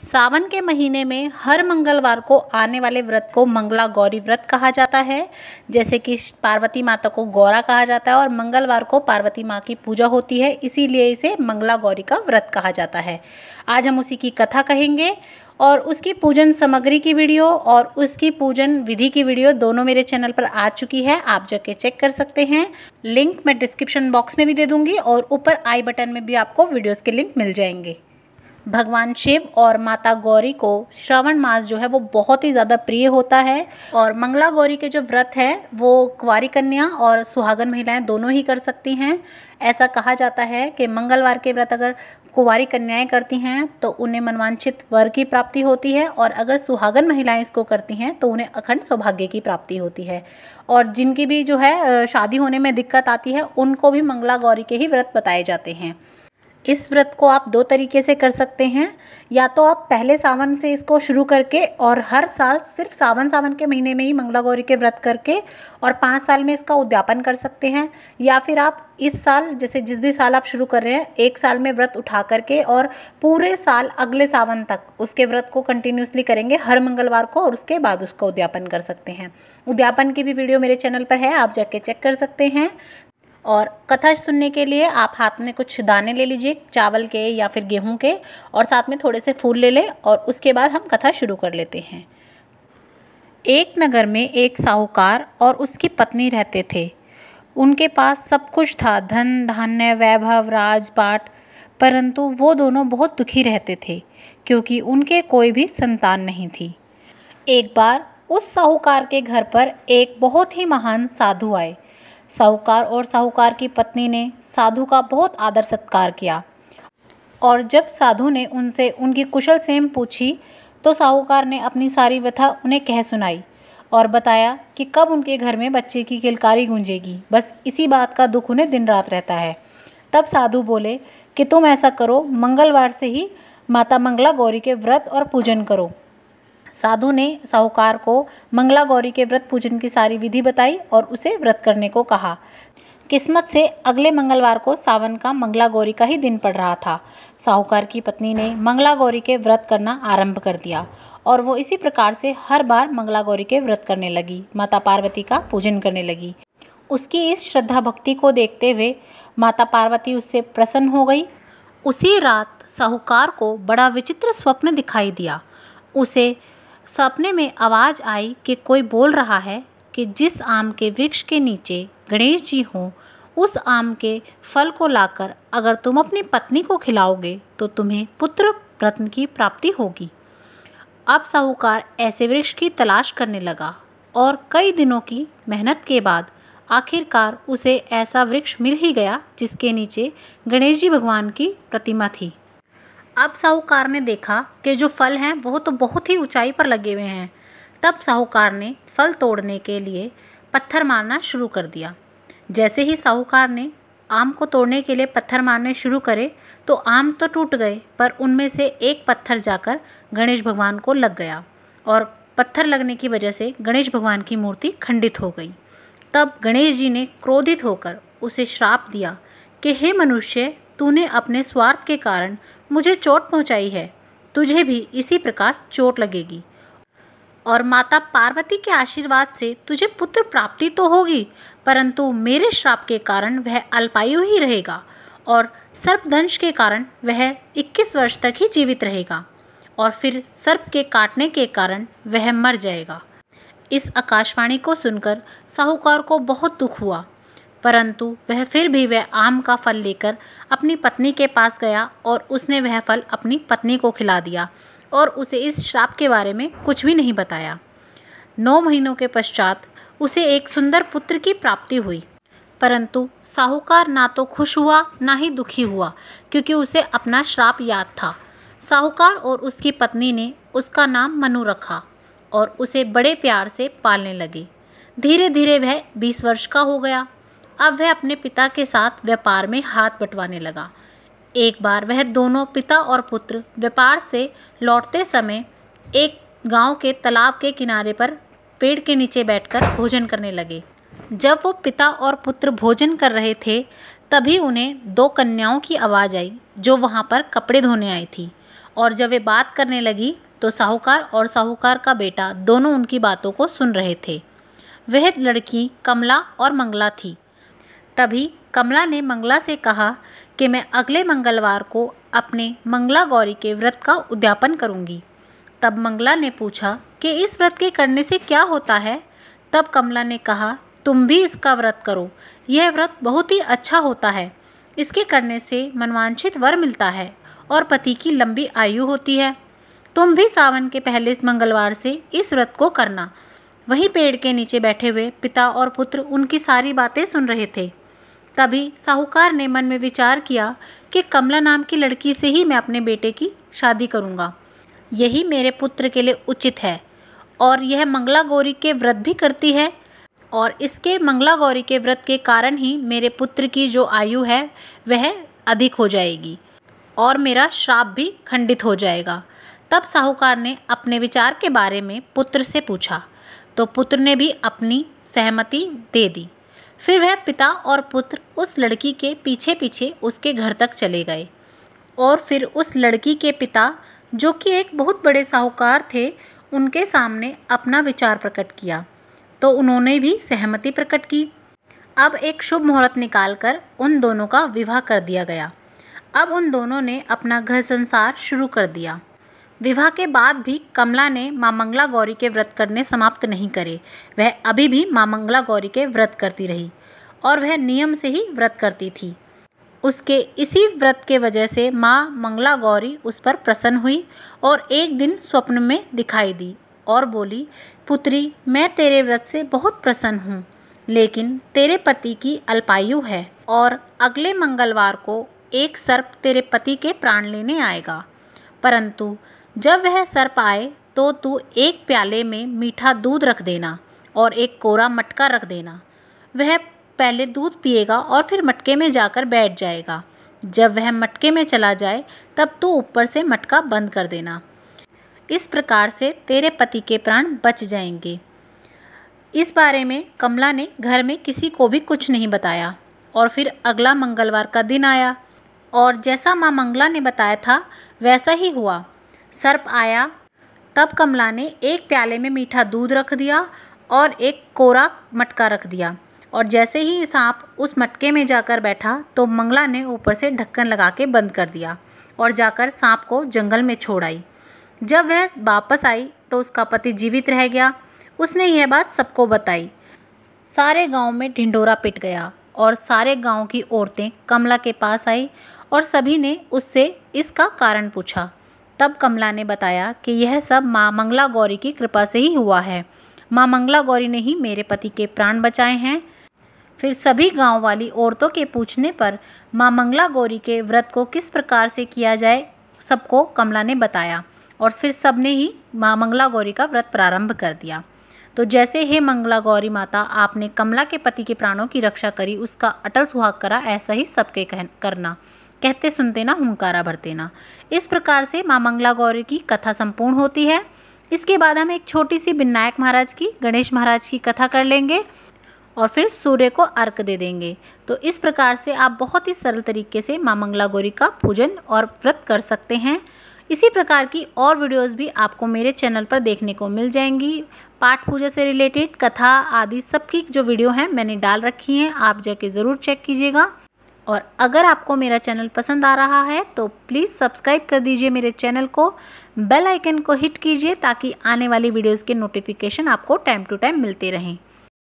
सावन के महीने में हर मंगलवार को आने वाले व्रत को मंगला गौरी व्रत कहा जाता है जैसे कि पार्वती माता को गौरा कहा जाता है और मंगलवार को पार्वती माँ की पूजा होती है इसीलिए इसे मंगला गौरी का व्रत कहा जाता है आज हम उसी की कथा कहेंगे और उसकी पूजन सामग्री की वीडियो और उसकी पूजन विधि की वीडियो दोनों मेरे चैनल पर आ चुकी है आप जाके चेक कर सकते हैं लिंक मैं डिस्क्रिप्शन बॉक्स में भी दे दूंगी और ऊपर आई बटन में भी आपको वीडियोस के लिंक मिल जाएंगे भगवान शिव और माता गौरी को श्रावण मास जो है वो बहुत ही ज़्यादा प्रिय होता है और मंगला गौरी के जो व्रत है वो कुंवारी कन्या और सुहागन महिलाएं दोनों ही कर सकती हैं ऐसा कहा जाता है कि मंगलवार के व्रत अगर कुंवारी कन्याएं करती हैं तो उन्हें मनवांछित वर की प्राप्ति होती है और अगर सुहागन महिलाएं इसको करती हैं तो उन्हें अखंड सौभाग्य की प्राप्ति होती है और जिनकी भी जो है शादी होने में दिक्कत आती है उनको भी मंगला गौरी के ही व्रत बताए जाते हैं इस व्रत को आप दो तरीके से कर सकते हैं या तो आप पहले सावन से इसको शुरू करके और हर साल सिर्फ सावन सावन के महीने में ही मंगला गौरी के व्रत करके और पाँच साल में इसका उद्यापन कर सकते हैं या फिर आप इस साल जैसे जिस भी साल आप शुरू कर रहे हैं एक साल में व्रत उठा करके और पूरे साल अगले सावन तक उसके व्रत को कंटिन्यूसली करेंगे हर मंगलवार को और उसके बाद उसका उद्यापन कर सकते हैं उद्यापन की भी वीडियो मेरे चैनल पर है आप जाके चेक कर सकते हैं और कथा सुनने के लिए आप हाथ में कुछ दाने ले लीजिए चावल के या फिर गेहूं के और साथ में थोड़े से फूल ले लें और उसके बाद हम कथा शुरू कर लेते हैं एक नगर में एक साहूकार और उसकी पत्नी रहते थे उनके पास सब कुछ था धन धान्य वैभव राजपाट परंतु वो दोनों बहुत दुखी रहते थे क्योंकि उनके कोई भी संतान नहीं थी एक बार उस साहूकार के घर पर एक बहुत ही महान साधु आए साहूकार और साहूकार की पत्नी ने साधु का बहुत आदर सत्कार किया और जब साधु ने उनसे उनकी कुशल सेम पूछी तो साहूकार ने अपनी सारी व्यथा उन्हें कह सुनाई और बताया कि कब उनके घर में बच्चे की किलकारी गूंजेगी बस इसी बात का दुख उन्हें दिन रात रहता है तब साधु बोले कि तुम ऐसा करो मंगलवार से ही माता मंगला गौरी के व्रत और पूजन करो साधु ने साहूकार को मंगला गौरी के व्रत पूजन की सारी विधि बताई और उसे व्रत करने को कहा किस्मत से अगले मंगलवार को सावन का मंगला गौरी का ही दिन पड़ रहा था साहूकार की पत्नी ने मंगला गौरी के व्रत करना आरंभ कर दिया और वो इसी प्रकार से हर बार मंगला गौरी के व्रत करने लगी माता पार्वती का पूजन करने लगी उसकी इस श्रद्धा भक्ति को देखते हुए माता पार्वती उससे प्रसन्न हो गई उसी रात साहूकार को बड़ा विचित्र स्वप्न दिखाई दिया उसे सपने में आवाज़ आई कि कोई बोल रहा है कि जिस आम के वृक्ष के नीचे गणेश जी हों उस आम के फल को लाकर अगर तुम अपनी पत्नी को खिलाओगे तो तुम्हें पुत्र रत्न की प्राप्ति होगी अब साहूकार ऐसे वृक्ष की तलाश करने लगा और कई दिनों की मेहनत के बाद आखिरकार उसे ऐसा वृक्ष मिल ही गया जिसके नीचे गणेश जी भगवान की प्रतिमा थी अब साहूकार ने देखा कि जो फल हैं वो तो बहुत ही ऊंचाई पर लगे हुए हैं तब साहूकार ने फल तोड़ने के लिए पत्थर मारना शुरू कर दिया जैसे ही साहूकार ने आम को तोड़ने के लिए पत्थर मारने शुरू करे तो आम तो टूट गए पर उनमें से एक पत्थर जाकर गणेश भगवान को लग गया और पत्थर लगने की वजह से गणेश भगवान की मूर्ति खंडित हो गई तब गणेश जी ने क्रोधित होकर उसे श्राप दिया कि हे मनुष्य तूने अपने स्वार्थ के कारण मुझे चोट पहुंचाई है तुझे भी इसी प्रकार चोट लगेगी और माता पार्वती के आशीर्वाद से तुझे पुत्र प्राप्ति तो होगी परंतु मेरे श्राप के कारण वह अल्पायु ही रहेगा और सर्पदंश के कारण वह 21 वर्ष तक ही जीवित रहेगा और फिर सर्प के काटने के कारण वह मर जाएगा इस आकाशवाणी को सुनकर साहूकार को बहुत दुख हुआ परंतु वह फिर भी वह आम का फल लेकर अपनी पत्नी के पास गया और उसने वह फल अपनी पत्नी को खिला दिया और उसे इस श्राप के बारे में कुछ भी नहीं बताया नौ महीनों के पश्चात उसे एक सुंदर पुत्र की प्राप्ति हुई परंतु साहूकार ना तो खुश हुआ ना ही दुखी हुआ क्योंकि उसे अपना श्राप याद था साहूकार और उसकी पत्नी ने उसका नाम मनु रखा और उसे बड़े प्यार से पालने लगे धीरे धीरे वह बीस वर्ष का हो गया अब वह अपने पिता के साथ व्यापार में हाथ बंटवाने लगा एक बार वह दोनों पिता और पुत्र व्यापार से लौटते समय एक गांव के तालाब के किनारे पर पेड़ के नीचे बैठकर भोजन करने लगे जब वो पिता और पुत्र भोजन कर रहे थे तभी उन्हें दो कन्याओं की आवाज़ आई जो वहाँ पर कपड़े धोने आई थी और जब वे बात करने लगी तो साहूकार और साहूकार का बेटा दोनों उनकी बातों को सुन रहे थे वह लड़की कमला और मंगला थी तभी कमला ने मंगला से कहा कि मैं अगले मंगलवार को अपने मंगला गौरी के व्रत का उद्यापन करूंगी। तब मंगला ने पूछा कि इस व्रत के करने से क्या होता है तब कमला ने कहा तुम भी इसका व्रत करो यह व्रत बहुत ही अच्छा होता है इसके करने से मनवांछित वर मिलता है और पति की लंबी आयु होती है तुम भी सावन के पहले इस मंगलवार से इस व्रत को करना वहीं पेड़ के नीचे बैठे हुए पिता और पुत्र उनकी सारी बातें सुन रहे थे तभी साहूकार ने मन में विचार किया कि कमला नाम की लड़की से ही मैं अपने बेटे की शादी करूँगा यही मेरे पुत्र के लिए उचित है और यह मंगला गौरी के व्रत भी करती है और इसके मंगला गौरी के व्रत के कारण ही मेरे पुत्र की जो आयु है वह अधिक हो जाएगी और मेरा श्राप भी खंडित हो जाएगा तब साहूकार ने अपने विचार के बारे में पुत्र से पूछा तो पुत्र ने भी अपनी सहमति दे दी फिर वह पिता और पुत्र उस लड़की के पीछे पीछे उसके घर तक चले गए और फिर उस लड़की के पिता जो कि एक बहुत बड़े साहूकार थे उनके सामने अपना विचार प्रकट किया तो उन्होंने भी सहमति प्रकट की अब एक शुभ मुहूर्त निकालकर उन दोनों का विवाह कर दिया गया अब उन दोनों ने अपना घर संसार शुरू कर दिया विवाह के बाद भी कमला ने माँ मंगला गौरी के व्रत करने समाप्त नहीं करे वह अभी भी माँ मंगला गौरी के व्रत करती रही और वह नियम से ही व्रत करती थी उसके इसी व्रत के वजह से माँ मंगला गौरी उस पर प्रसन्न हुई और एक दिन स्वप्न में दिखाई दी और बोली पुत्री मैं तेरे व्रत से बहुत प्रसन्न हूँ लेकिन तेरे पति की अल्पायु है और अगले मंगलवार को एक सर्प तेरे पति के प्राण लेने आएगा परंतु जब वह सर्प आए तो तू एक प्याले में मीठा दूध रख देना और एक कोरा मटका रख देना वह पहले दूध पिएगा और फिर मटके में जाकर बैठ जाएगा जब वह मटके में चला जाए तब तू ऊपर से मटका बंद कर देना इस प्रकार से तेरे पति के प्राण बच जाएंगे इस बारे में कमला ने घर में किसी को भी कुछ नहीं बताया और फिर अगला मंगलवार का दिन आया और जैसा माँ मंगला ने बताया था वैसा ही हुआ सर्प आया तब कमला ने एक प्याले में मीठा दूध रख दिया और एक कोरा मटका रख दिया और जैसे ही सांप उस मटके में जाकर बैठा तो मंगला ने ऊपर से ढक्कन लगा के बंद कर दिया और जाकर सांप को जंगल में छोड़ आई जब वह वापस आई तो उसका पति जीवित रह गया उसने यह बात सबको बताई सारे गांव में ढिंडोरा पिट गया और सारे गांव की औरतें कमला के पास आई और सभी ने उससे इसका कारण पूछा तब कमला ने बताया कि यह सब माँ मंगला गौरी की कृपा से ही हुआ है माँ मंगला गौरी ने ही मेरे पति के प्राण बचाए हैं फिर सभी गांव वाली औरतों के पूछने पर माँ मंगला गौरी के व्रत को किस प्रकार से किया जाए सबको कमला ने बताया और फिर सब ने ही माँ मंगला गौरी का व्रत प्रारंभ कर दिया तो जैसे हे मंगला गौरी माता आपने कमला के पति के प्राणों की रक्षा करी उसका अटल सुहाग करा ऐसा ही सबके कह करना कहते सुनते ना हुंकारा भरते ना इस प्रकार से माँ मंगला गौरी की कथा संपूर्ण होती है इसके बाद हम एक छोटी सी विनायक महाराज की गणेश महाराज की कथा कर लेंगे और फिर सूर्य को अर्क दे देंगे तो इस प्रकार से आप बहुत ही सरल तरीके से माँ मंगला गौरी का पूजन और व्रत कर सकते हैं इसी प्रकार की और वीडियोस भी आपको मेरे चैनल पर देखने को मिल जाएंगी पाठ पूजा से रिलेटेड कथा आदि सबकी जो वीडियो हैं मैंने डाल रखी हैं आप जाके ज़रूर चेक कीजिएगा और अगर आपको मेरा चैनल पसंद आ रहा है तो प्लीज़ सब्सक्राइब कर दीजिए मेरे चैनल को बेल आइकन को हिट कीजिए ताकि आने वाली वीडियोस के नोटिफिकेशन आपको टाइम टू टाइम मिलते रहें